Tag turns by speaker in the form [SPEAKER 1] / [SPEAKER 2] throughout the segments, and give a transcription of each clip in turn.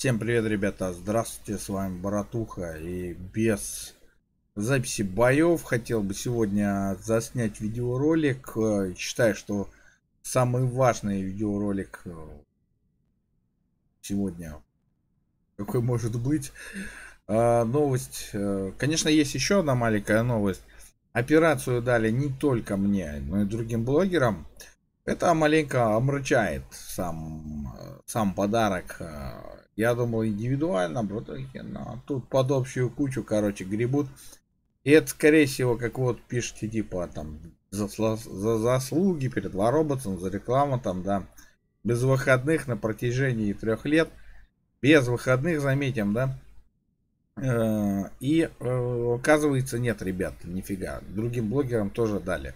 [SPEAKER 1] Всем привет, ребята! Здравствуйте, с вами Баратуха. И без записи боев хотел бы сегодня заснять видеоролик. Э, считаю, что самый важный видеоролик э, сегодня, какой может быть. А, новость. Э, конечно, есть еще одна маленькая новость. Операцию дали не только мне, но и другим блогерам. Это маленько омрачает сам, сам подарок. Я думал индивидуально, братухи, но тут под общую кучу, короче, гребут. И это, скорее всего, как вот пишите, типа, там, за, за заслуги перед Воробоцем, за рекламу, там, да, без выходных на протяжении трех лет. Без выходных, заметим, да. Э, и э, оказывается, нет, ребят, нифига. Другим блогерам тоже дали.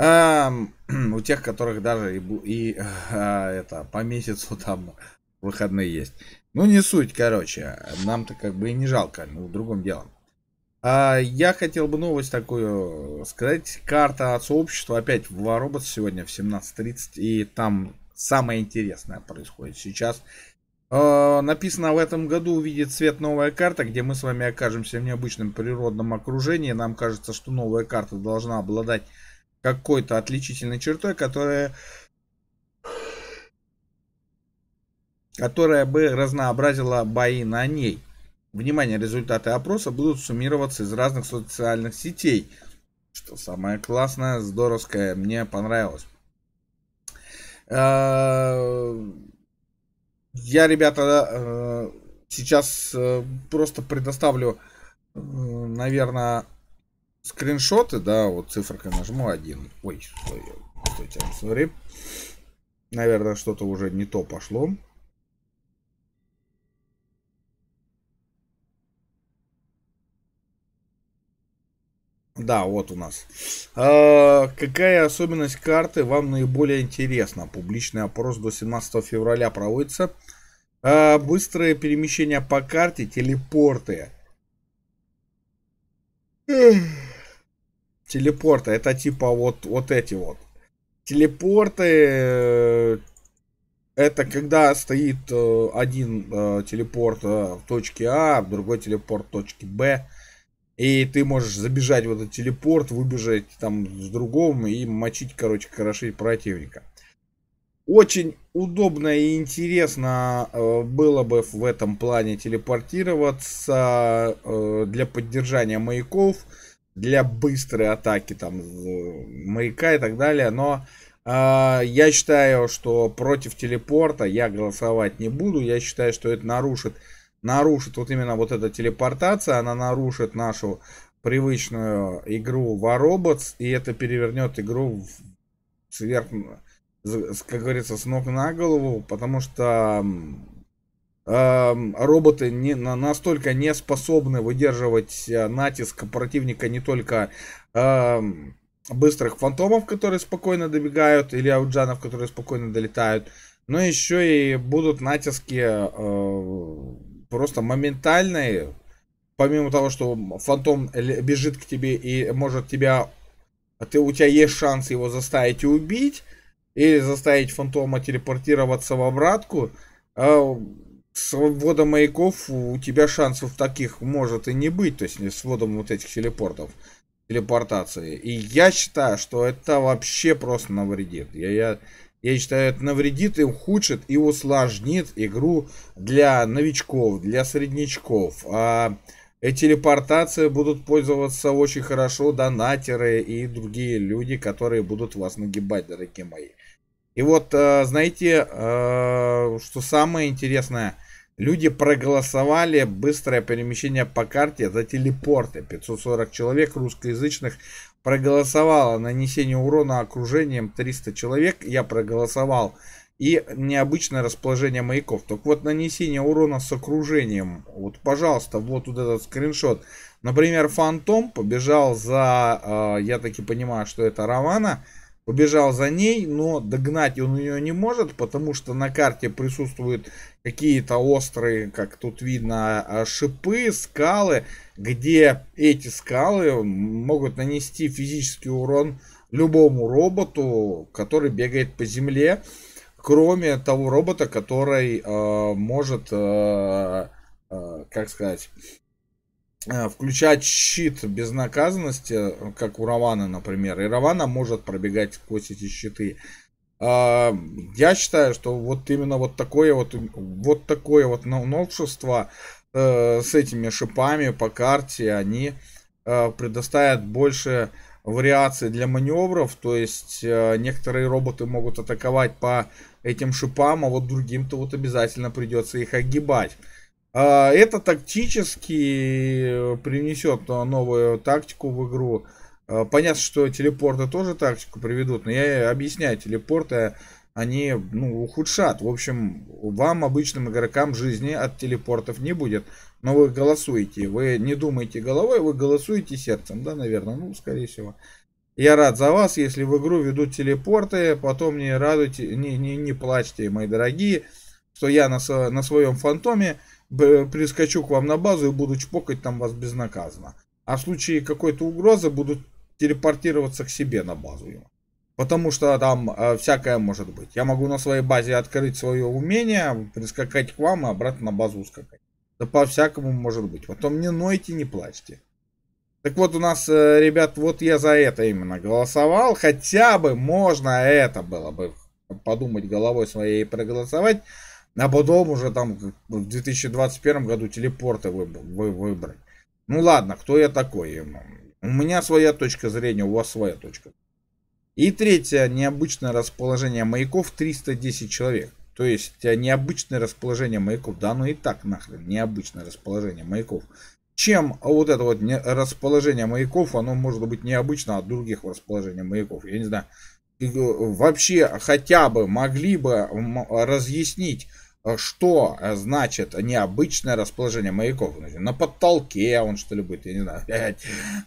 [SPEAKER 1] Эм, у тех, которых даже и, и э, а, это по месяцу там выходные есть. Ну не суть, короче, нам-то как бы и не жалко, ну другом делом. А, я хотел бы новость такую э, сказать. Карта от сообщества опять в робот сегодня в 17.30. И там самое интересное происходит сейчас. А, написано в этом году увидит цвет новая карта, где мы с вами окажемся в необычном природном окружении. Нам кажется, что новая карта должна обладать какой-то отличительной чертой, которая которая бы разнообразила бои на ней. Внимание, результаты опроса будут суммироваться из разных социальных сетей. Что самое классное, здоровское, мне понравилось. Э, я, ребята, э, сейчас э, просто предоставлю, наверное, скриншоты, да, вот циферкой нажму один. Ой, стойте, sorry. Наверное, что-то уже не то пошло. Да, вот у нас. А, какая особенность карты вам наиболее интересна? Публичный опрос до 17 февраля проводится. А, быстрое перемещение по карте, телепорты телепорты. Это типа вот, вот эти вот. Телепорты... Э, это когда стоит э, один э, телепорт в точке А, другой телепорт в точке Б. И ты можешь забежать в этот телепорт, выбежать там с другом и мочить, короче, крошить противника. Очень удобно и интересно было бы в этом плане телепортироваться для поддержания маяков для быстрой атаки там маяка и так далее. Но э, я считаю, что против телепорта я голосовать не буду. Я считаю, что это нарушит, нарушит вот именно вот эта телепортация. Она нарушит нашу привычную игру Воробоц. И это перевернет игру в сверх, как говорится, с ног на голову. Потому что роботы не, настолько не способны выдерживать э, натиск противника не только э, быстрых фантомов, которые спокойно добегают, или ауджанов, которые спокойно долетают, но еще и будут натиски э, просто моментальные, помимо того, что фантом бежит к тебе и может тебя, ты, у тебя есть шанс его заставить и убить, или заставить фантома телепортироваться в обратку, э, с вводом маяков у тебя шансов таких может и не быть, то есть с вводом вот этих телепортов, телепортации. И я считаю, что это вообще просто навредит. Я, я, я считаю, это навредит и ухудшит, и усложнит игру для новичков, для среднячков. А эти телепортации будут пользоваться очень хорошо донатеры и другие люди, которые будут вас нагибать, дорогие мои. И вот, э, знаете, э, что самое интересное – Люди проголосовали быстрое перемещение по карте за телепорты. 540 человек русскоязычных проголосовало. Нанесение урона окружением 300 человек. Я проголосовал. И необычное расположение маяков. Так вот, нанесение урона с окружением. Вот, пожалуйста, вот, вот этот скриншот. Например, Фантом побежал за, э, я таки понимаю, что это Романа побежал за ней, но догнать он ее не может, потому что на карте присутствуют какие-то острые, как тут видно, а, а, шипы, скалы, где эти скалы могут нанести физический урон любому роботу, который бегает по земле, кроме того робота, который э, может, э, э, как сказать, Э, включать щит безнаказанности, э, как у Равана, например. И Равана может пробегать сквозь эти щиты. А, я считаю, что вот именно вот такое вот, вот такое вот новшество э, с этими шипами по карте, они предоставят больше вариаций для маневров, то есть некоторые роботы могут атаковать по этим шипам, а вот другим-то вот обязательно придется их огибать. А, это тактически принесет новую тактику в игру. А, понятно, что телепорты тоже тактику приведут, но я объясняю, телепорты они ну, ухудшат. В общем, вам, обычным игрокам, жизни от телепортов не будет. Но вы голосуете. Вы не думаете головой, вы голосуете сердцем, да, наверное? Ну, скорее всего. Я рад за вас, если в игру ведут телепорты, потом не радуйте, не, не, не плачьте, мои дорогие, что я на, на своем фантоме прискочу к вам на базу и буду чпокать там вас безнаказанно. А в случае какой-то угрозы буду телепортироваться к себе на базу. Потому что там э, всякое может быть. Я могу на своей базе открыть свое умение, прискакать к вам и обратно на базу ускакать. Да по-всякому может быть. Потом не нойте, не плачьте. Так вот у нас, э, ребят, вот я за это именно голосовал. Хотя бы можно это было бы подумать головой своей и проголосовать. А потом уже там в 2021 году телепорты выбрать. Ну ладно, кто я такой? У меня своя точка зрения, у вас своя точка. И третье, необычное расположение маяков 310 человек. То есть а, необычное расположение маяков. Да ну и так нахрен, необычное расположение маяков. Чем вот это вот расположение маяков, оно может быть необычно от других расположений маяков. Я не знаю, э, вообще хотя бы могли бы разъяснить, Э, что э, значит необычное расположение маяков. На подтолке он что ли будет, я не знаю.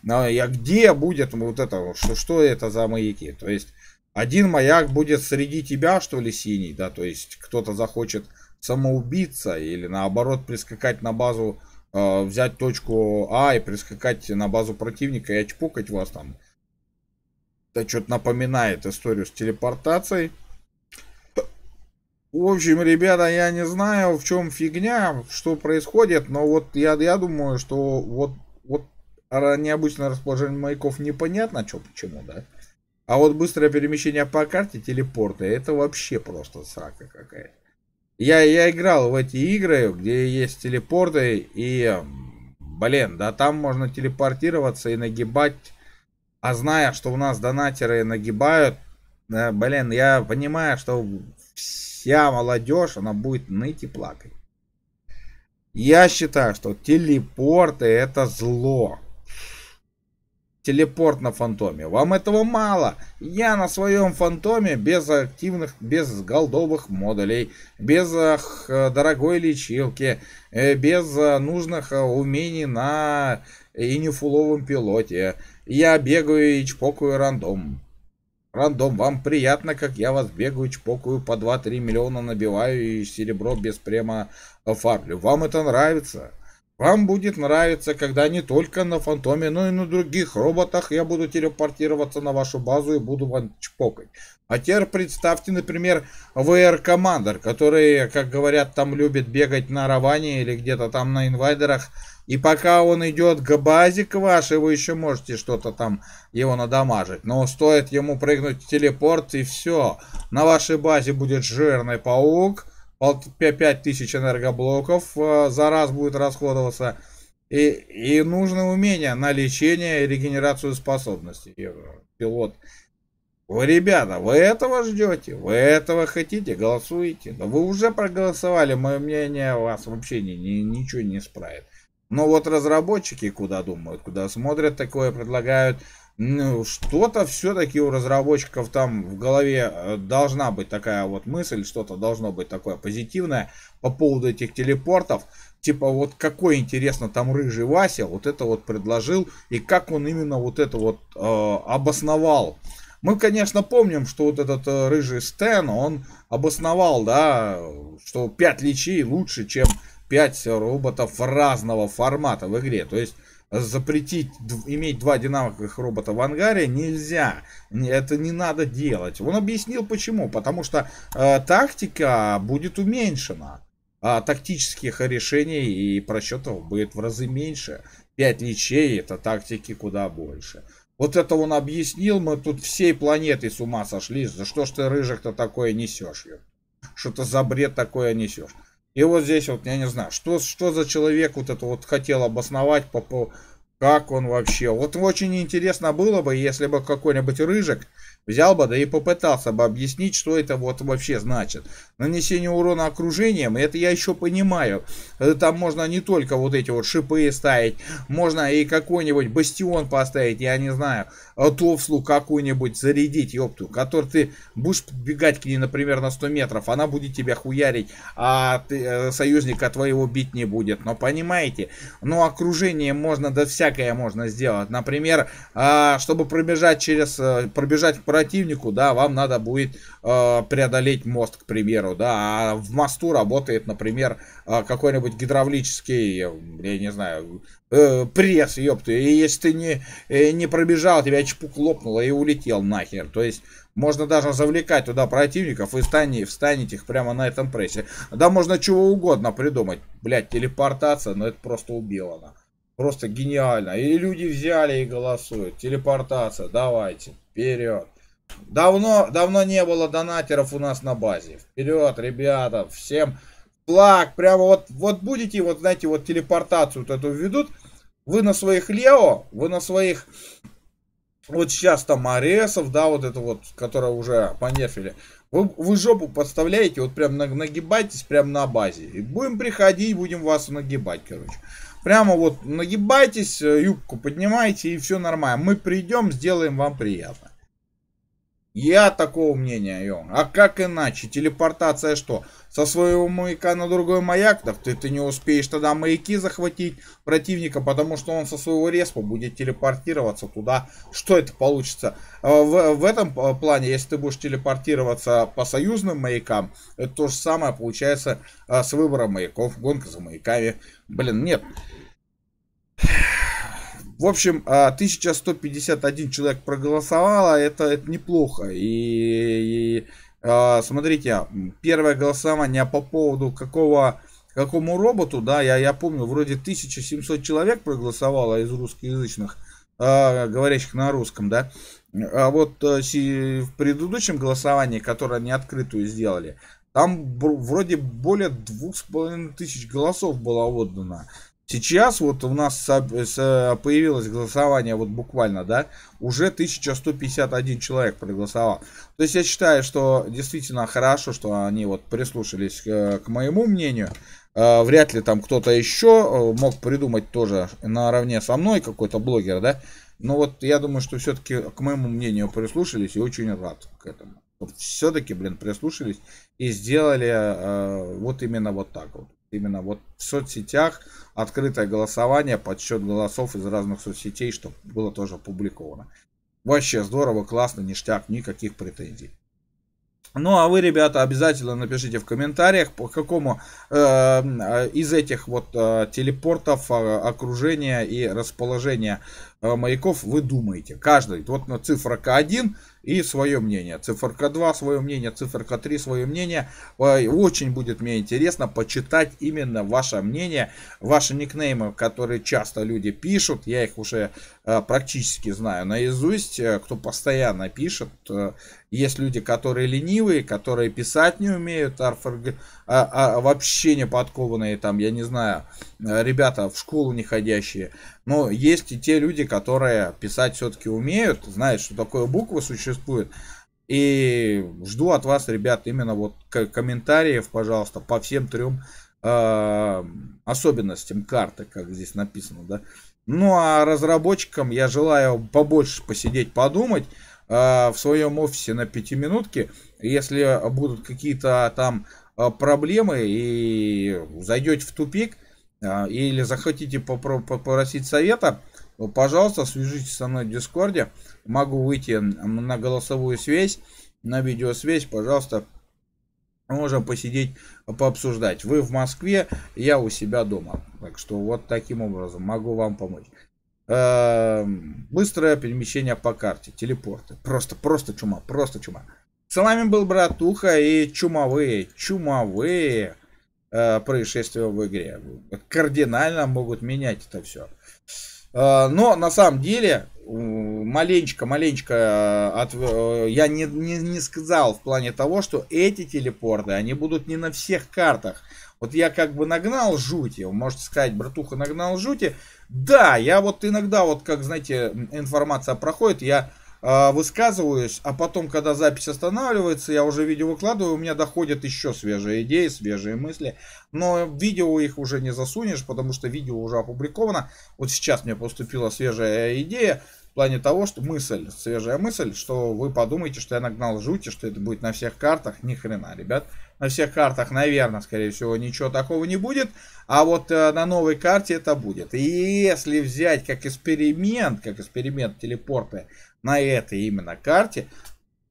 [SPEAKER 1] Но я где будет вот это, что, что это за маяки? То есть один маяк будет среди тебя, что ли, синий, да, то есть кто-то захочет самоубиться или наоборот прискакать на базу, э, взять точку А и прискакать на базу противника и очпукать вас там. Это что-то напоминает историю с телепортацией. В общем, ребята, я не знаю, в чем фигня, что происходит, но вот я, я думаю, что вот, вот необычное расположение маяков непонятно, что почему, да? А вот быстрое перемещение по карте, телепорты, это вообще просто срака какая-то. Я, я играл в эти игры, где есть телепорты, и, блин, да там можно телепортироваться и нагибать. А зная, что у нас донатеры нагибают, э, блин, я понимаю, что вся молодежь, она будет ныть и плакать. Я считаю, что телепорты это зло. Телепорт на фантоме. Вам этого мало. Я на своем фантоме без активных, без голдовых модулей, без дорогой лечилки, э, без нужных умений на инифуловом пилоте. Я бегаю и чпокаю рандом. Рандом, вам приятно, как я вас бегаю, чпокаю, по 2-3 миллиона набиваю и серебро без према фарблю. Вам это нравится? Вам будет нравиться, когда не только на Фантоме, но и на других роботах я буду телепортироваться на вашу базу и буду вам чпокать. А теперь представьте, например, VR Commander, который, как говорят, там любит бегать на Раване или где-то там на инвайдерах, и пока он идет к базе к вашей, вы еще можете что-то там его надамажить. Но стоит ему прыгнуть в телепорт и все. На вашей базе будет жирный паук. 5000 энергоблоков э, за раз будет расходоваться. И, и нужно умение на лечение и регенерацию способностей. Э, пилот. Вы, ребята, вы этого ждете? Вы этого хотите? Голосуете? Да вы уже проголосовали. Мое мнение вас вообще ни, ни, ничего не исправит. Но вот разработчики куда думают, куда смотрят такое, предлагают. Ну, что-то все-таки у разработчиков там в голове э, должна быть такая вот мысль, что-то должно быть такое позитивное по поводу этих телепортов. Типа вот какой интересно там рыжий Вася вот это вот предложил и как он именно вот это вот э, обосновал. Мы, конечно, помним, что вот этот э, рыжий Стэн, он обосновал, да, что 5 личей лучше, чем 5 роботов разного формата в игре. То есть запретить иметь два одинаковых робота в ангаре нельзя. Это не надо делать. Он объяснил почему. Потому что э, тактика будет уменьшена. А тактических решений и просчетов будет в разы меньше. 5 лечей это тактики куда больше. Вот это он объяснил, мы тут всей планеты с ума сошли. За что ж ты, рыжих-то, такое несешь? Что-то за бред такое несешь. И вот здесь вот, я не знаю, что, что за человек вот это вот хотел обосновать по, по как он вообще. Вот очень интересно было бы, если бы какой-нибудь рыжик Взял бы, да и попытался бы объяснить, что это вот вообще значит. Нанесение урона окружением, это я еще понимаю. Э, там можно не только вот эти вот шипы ставить, можно и какой-нибудь бастион поставить, я не знаю, э, товслу какую-нибудь зарядить, ёпту, который ты будешь бегать к ней, например, на 100 метров, она будет тебя хуярить, а ты, э, союзника твоего бить не будет. Но понимаете, ну окружение можно, да всякое можно сделать. Например, а, чтобы пробежать через, пробежать противнику, да, вам надо будет э, преодолеть мост, к примеру, да, а в мосту работает, например, э, какой-нибудь гидравлический, я не знаю, э, пресс, ёпта, и если ты не, э, не пробежал, тебя чпук лопнуло и улетел нахер, то есть... Можно даже завлекать туда противников и встань, встанить их прямо на этом прессе. Да можно чего угодно придумать. Блять, телепортация, но это просто убило. Она. Просто гениально. И люди взяли и голосуют. Телепортация, давайте, вперед. Давно, давно не было донатеров у нас на базе. Вперед, ребята, всем флаг. Прямо вот, вот будете, вот знаете, вот телепортацию вот эту введут. Вы на своих Лео, вы на своих вот сейчас там Аресов, да, вот это вот, которое уже понефили. Вы, вы жопу подставляете, вот прям нагибайтесь прям на базе. И будем приходить, будем вас нагибать, короче. Прямо вот нагибайтесь, э, юбку поднимайте и все нормально. Мы придем, сделаем вам приятно. Я такого мнения, Йон. А как иначе? Телепортация что? Со своего маяка на другой маяк? Так ты, ты не успеешь тогда маяки захватить противника, потому что он со своего респа будет телепортироваться туда. Что это получится? А, в, в этом плане, если ты будешь телепортироваться по союзным маякам, это то же самое получается а, с выбором маяков. Гонка за маяками. Блин, нет. В общем, 1151 а, человек проголосовало, это, это неплохо. И, и а, смотрите, первое голосование по поводу какого какому роботу, да, я, я помню, вроде 1700 человек проголосовало из русскоязычных, а, говорящих на русском, да. А вот э, в предыдущем голосовании, которое они открытую сделали, там вроде более двух с половиной тысяч голосов было отдано. Сейчас вот у нас э, появилось голосование, вот буквально, да, уже 1151 человек проголосовал. То есть я считаю, что действительно хорошо, что они вот прислушались к, э, к моему мнению. Э, вряд ли там кто-то еще мог придумать тоже наравне со мной какой-то блогер, да. Но вот я думаю, что все-таки к моему мнению прислушались и очень рад к этому. все-таки, блин, прислушались и сделали вот именно вот так вот именно вот в соцсетях открытое голосование, подсчет голосов из разных соцсетей, чтобы было тоже опубликовано. Вообще здорово, классно, ништяк, никаких претензий. Ну а вы, ребята, обязательно напишите в комментариях, по какому эм, э, из этих вот э, телепортов э, окружения и расположения Э, маяков вы думаете. Каждый. Вот на ну, цифра К 1 и свое мнение. цифра К 2 свое мнение, цифра К 3 свое мнение. Очень будет мне интересно почитать именно ваше мнение, ваши никнеймы, которые часто люди пишут. Я их уже э, практически знаю наизусть, э, кто постоянно пишет. Есть люди, которые ленивые, которые писать не умеют, а, а, вообще не подкованные, там, я не знаю, Э, ребята в школу не ходящие, но есть и те люди, которые писать все-таки умеют, знают, что такое буквы существует. И жду от вас, ребят, именно вот комментариев, пожалуйста, по всем трем э, особенностям карты, как здесь написано, да. Ну а разработчикам я желаю побольше посидеть, подумать э, в своем офисе на пятиминутке. Если будут какие-то там э, проблемы и зайдете в тупик, а, или захотите попросить совета, пожалуйста, свяжитесь со мной в Дискорде. Могу выйти на голосовую связь, на видеосвязь, пожалуйста. Можем посидеть, пообсуждать. Вы в Москве, я у себя дома. Так что вот таким образом могу вам помочь. Э, быстрое перемещение по карте, телепорты. Просто, просто чума, просто чума. С вами был Братуха и Чумовые, Чумовые э, происшествия в игре. Кардинально могут менять это все. Э, но на самом деле маленечко, маленечко э, от, э, я не, не, не сказал в плане того, что эти телепорты, они будут не на всех картах. Вот я как бы нагнал жути, можете сказать, братуха нагнал жути. Да, я вот иногда вот, как знаете, информация проходит, я а, высказываюсь, а потом, когда запись останавливается, я уже видео выкладываю, у меня доходят еще свежие идеи, свежие мысли. Но видео их уже не засунешь, потому что видео уже опубликовано. Вот сейчас мне поступила свежая идея в плане того, что мысль, свежая мысль, что вы подумаете, что я нагнал жути, что это будет на всех картах. Ни хрена, ребят. На всех картах, наверное, скорее всего, ничего такого не будет. А вот э, на новой карте это будет. И если взять как эксперимент, как эксперимент телепорта на этой именно карте,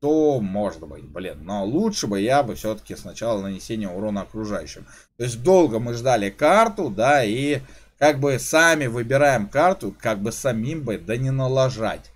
[SPEAKER 1] то может быть, блин. Но лучше бы я бы все-таки сначала нанесение урона окружающим. То есть долго мы ждали карту, да, и как бы сами выбираем карту, как бы самим бы, да не налажать.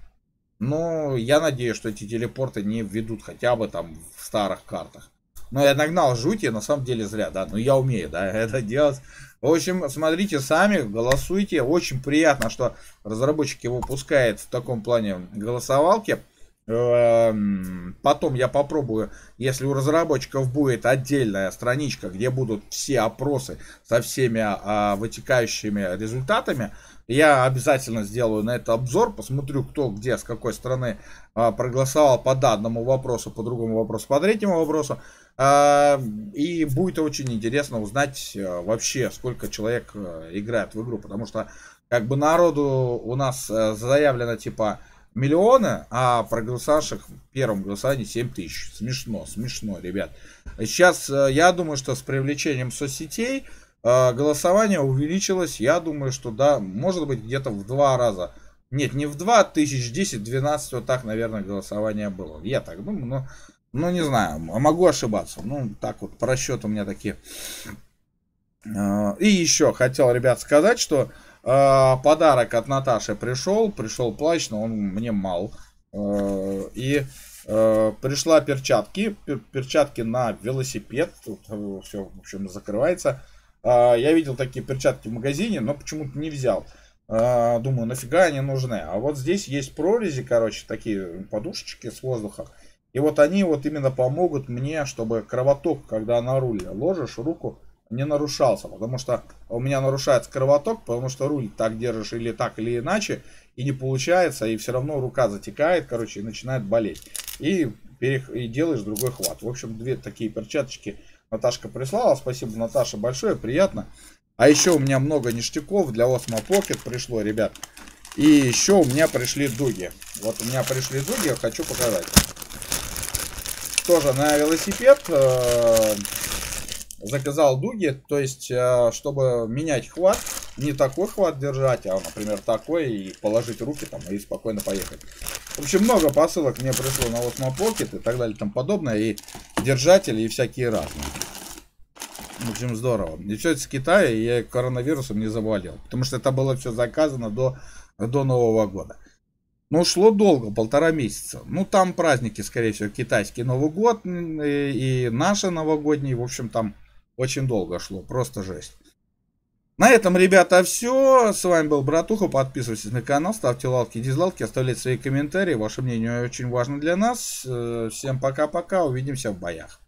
[SPEAKER 1] Ну, я надеюсь, что эти телепорты не введут хотя бы там в старых картах. Но я нагнал жути, на самом деле зря, да. Но я умею, да, это делать. В общем, смотрите сами, голосуйте. Очень приятно, что разработчик его пускает в таком плане голосовалки. Эм, потом я попробую, если у разработчиков будет отдельная страничка, где будут все опросы со всеми а, вытекающими результатами, я обязательно сделаю на это обзор, посмотрю, кто где, с какой стороны а, проголосовал по данному вопросу, по другому вопросу, по третьему вопросу. А, и будет очень интересно узнать э, вообще, сколько человек э, играет в игру, потому что как бы народу у нас э, заявлено типа миллионы, а проголосовавших в первом голосовании 7 тысяч. Смешно, смешно, ребят. Сейчас я думаю, что с привлечением соцсетей голосование увеличилось, я думаю, что да, может быть где-то в два раза. Нет, не в 2 тысяч, 10, 12, вот так, наверное, голосование было. Я так думаю, но ну, не знаю, а могу ошибаться. Ну, так вот, по расчету у меня такие. А, и еще хотел, ребят, сказать, что а, подарок от Наташи пришел. Пришел плащ, но он мне мал. И пришла перчатки. Перчатки на велосипед. Тут э, все, в общем, закрывается. Я видел такие перчатки в магазине, но почему-то не взял. Думаю, нафига они нужны. А вот здесь есть прорези, короче, такие подушечки с воздухом. И вот они вот именно помогут мне, чтобы кровоток, когда на руль ложишь руку, не нарушался. Потому что у меня нарушается кровоток, потому что руль так держишь или так, или иначе, и не получается, и все равно рука затекает, короче, и начинает болеть. И, перех... и делаешь другой хват. В общем, две такие перчаточки Наташка прислала. Спасибо, Наташа, большое, приятно. А еще у меня много ништяков для Osmo Pocket пришло, ребят. И еще у меня пришли дуги. Вот у меня пришли дуги, я хочу показать тоже на велосипед э, заказал дуги, то есть, э, чтобы менять хват, не такой хват держать, а, например, такой, и положить руки там и спокойно поехать. В общем, много посылок мне пришло на Осмопокет и так далее там подобное, и держатели, и всякие разные. В общем, здорово. И все это с Китая, и я коронавирусом не заболел, потому что это было все заказано до, до Нового года. Ну, шло долго, полтора месяца. Ну, там праздники, скорее всего, китайский Новый год и, и наши новогодние. В общем, там очень долго шло. Просто жесть. На этом, ребята, все. С вами был Братуха. Подписывайтесь на канал, ставьте лайки, дизлайки, оставляйте свои комментарии. Ваше мнение очень важно для нас. Э, всем пока-пока. Увидимся в боях.